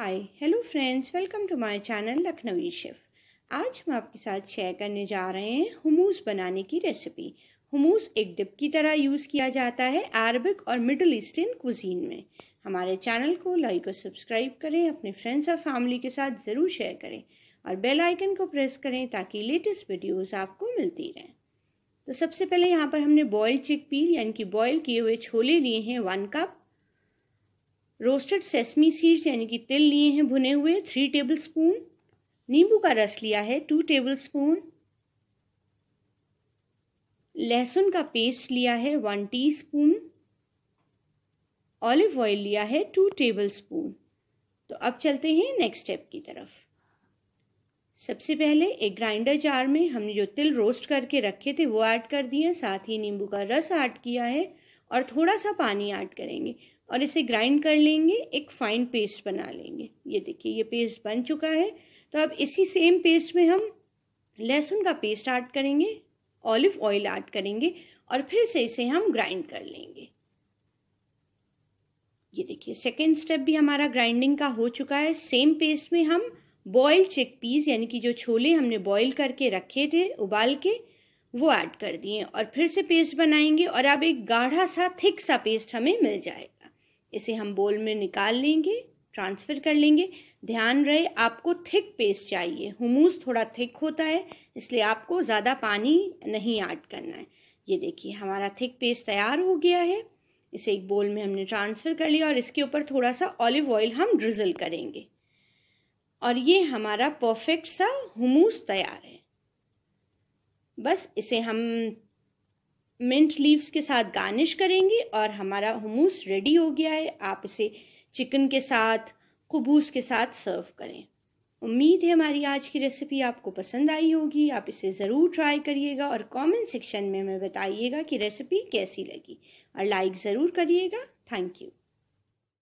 hi hello friends welcome to my channel Lakhnawi chef आज हम आपके साथ शेयर करने जा रहे हैं हुमूस बनाने की रेसिपी हुमूस एक डिप की तरह यूज़ किया जाता है अरबिक और मिडल ईस्टर्न कुजीन में हमारे चैनल को लाइक और सब्सक्राइब करें अपने फ्रेंड्स और फैमिली के साथ ज़रूर शेयर करें और बेल आइकन को प्रेस करें ताकि लेटेस्ट वीडियोज़ आपको मिलती रहें तो सबसे पहले यहाँ पर हमने बॉयल चिक पी यानी कि बॉयल किए हुए छोले लिए हैं one cup roasted sesame seeds यानी कि तिल लिए हैं भुने हुए थ्री टेबल स्पून नींबू का रस लिया है टू टेबल स्पून लहसुन का पेस्ट लिया है वन टीस्पून ऑलिव ऑयल लिया है टू टेबल स्पून तो अब चलते हैं नेक्स्ट स्टेप की तरफ सबसे पहले एक ग्राइंडर जार में हमने जो तिल रोस्ट करके रखे थे वो ऐड कर दिए साथ ही नींबू का रस ऐड किया है और थोड़ा सा पानी ऐड करेंगे और इसे ग्राइंड कर लेंगे एक फाइन पेस्ट बना लेंगे ये देखिए ये पेस्ट बन चुका है तो अब इसी सेम पेस्ट में हम लहसुन का पेस्ट ऐड करेंगे ऑलिव ऑयल ऐड करेंगे और फिर से इसे हम ग्राइंड कर लेंगे ये देखिए सेकेंड स्टेप भी हमारा ग्राइंडिंग का हो चुका है सेम पेस्ट में हम बॉयल चिक पीस यानी कि जो छोले हमने बॉयल करके रखे थे उबाल के वो ऐड कर दिए और फिर से पेस्ट बनाएंगे और अब एक गाढ़ा सा थिक सा पेस्ट हमें मिल जाए इसे हम बोल में निकाल लेंगे ट्रांसफ़र कर लेंगे ध्यान रहे आपको थिक पेस्ट चाहिए हुमूस थोड़ा थिक होता है इसलिए आपको ज़्यादा पानी नहीं ऐड करना है ये देखिए हमारा थिक पेस्ट तैयार हो गया है इसे एक बोल में हमने ट्रांसफ़र कर लिया और इसके ऊपर थोड़ा सा ऑलिव ऑयल हम ड्रिजल करेंगे और ये हमारा परफेक्ट सा हुमूस तैयार है बस इसे हम मिंट लीव्स के साथ गार्निश करेंगे और हमारा हमूस रेडी हो गया है आप इसे चिकन के साथ खबूस के साथ सर्व करें उम्मीद है हमारी आज की रेसिपी आपको पसंद आई होगी आप इसे ज़रूर ट्राई करिएगा और कमेंट सेक्शन में हमें बताइएगा कि रेसिपी कैसी लगी और लाइक ज़रूर करिएगा थैंक यू